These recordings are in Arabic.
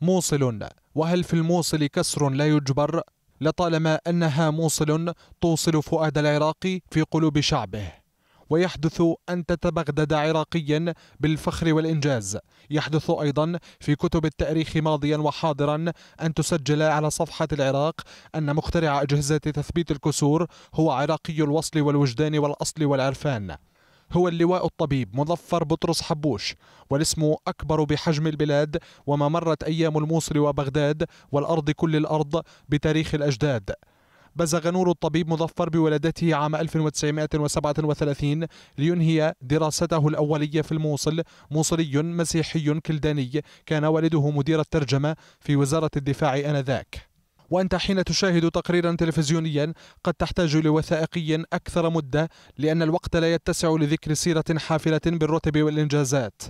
موصل وهل في الموصل كسر لا يجبر لطالما أنها موصل توصل فؤاد العراقي في قلوب شعبه ويحدث أن تتبغدد عراقيا بالفخر والإنجاز يحدث أيضا في كتب التاريخ ماضيا وحاضرا أن تسجل على صفحة العراق أن مخترع أجهزة تثبيت الكسور هو عراقي الوصل والوجدان والأصل والعرفان هو اللواء الطبيب مظفر بطرس حبوش والاسم أكبر بحجم البلاد وما مرت أيام الموصل وبغداد والأرض كل الأرض بتاريخ الأجداد بزغ نور الطبيب مظفر بولادته عام 1937 لينهي دراسته الأولية في الموصل موصلي مسيحي كلداني كان والده مدير الترجمة في وزارة الدفاع آنذاك وأنت حين تشاهد تقريرا تلفزيونيا قد تحتاج لوثائقي أكثر مدة لأن الوقت لا يتسع لذكر سيرة حافلة بالرتب والإنجازات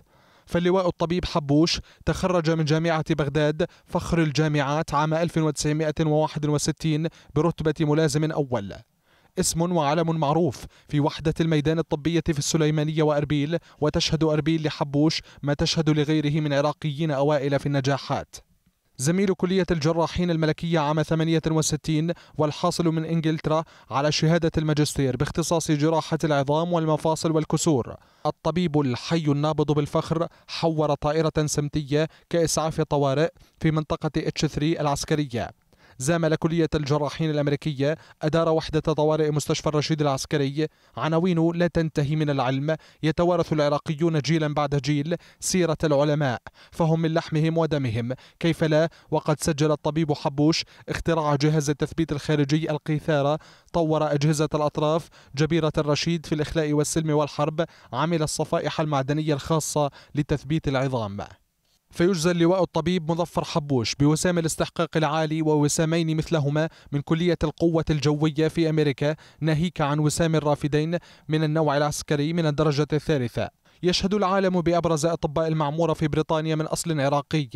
فاللواء الطبيب حبوش تخرج من جامعة بغداد فخر الجامعات عام 1961 برتبة ملازم أول اسم وعلم معروف في وحدة الميدان الطبية في السليمانية وأربيل وتشهد أربيل لحبوش ما تشهد لغيره من عراقيين أوائل في النجاحات زميل كلية الجراحين الملكية عام 68 والحاصل من إنجلترا على شهادة الماجستير باختصاص جراحة العظام والمفاصل والكسور الطبيب الحي النابض بالفخر حور طائرة سمتية كإسعاف طوارئ في منطقة H3 العسكرية زامل كلية الجراحين الأمريكية أدار وحدة طوارئ مستشفى الرشيد العسكري عناوين لا تنتهي من العلم يتوارث العراقيون جيلا بعد جيل سيرة العلماء فهم من لحمهم ودمهم كيف لا وقد سجل الطبيب حبوش اختراع جهاز التثبيت الخارجي القيثارة طور أجهزة الأطراف جبيرة الرشيد في الإخلاء والسلم والحرب عمل الصفائح المعدنية الخاصة لتثبيت العظام فيجزى اللواء الطبيب مظفر حبوش بوسام الاستحقاق العالي ووسامين مثلهما من كلية القوة الجوية في أمريكا ناهيك عن وسام الرافدين من النوع العسكري من الدرجة الثالثة يشهد العالم بأبرز أطباء المعمورة في بريطانيا من أصل عراقي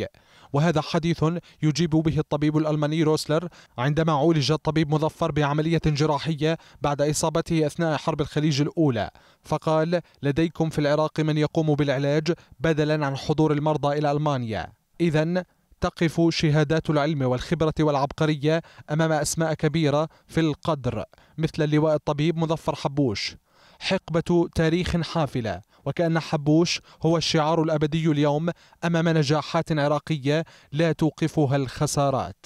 وهذا حديث يجيب به الطبيب الألماني روسلر عندما عولج الطبيب مظفر بعملية جراحية بعد إصابته أثناء حرب الخليج الأولى فقال لديكم في العراق من يقوم بالعلاج بدلا عن حضور المرضى إلى ألمانيا إذا تقف شهادات العلم والخبرة والعبقرية أمام أسماء كبيرة في القدر مثل اللواء الطبيب مظفر حبوش حقبة تاريخ حافلة وكأن حبوش هو الشعار الأبدي اليوم أمام نجاحات عراقية لا توقفها الخسارات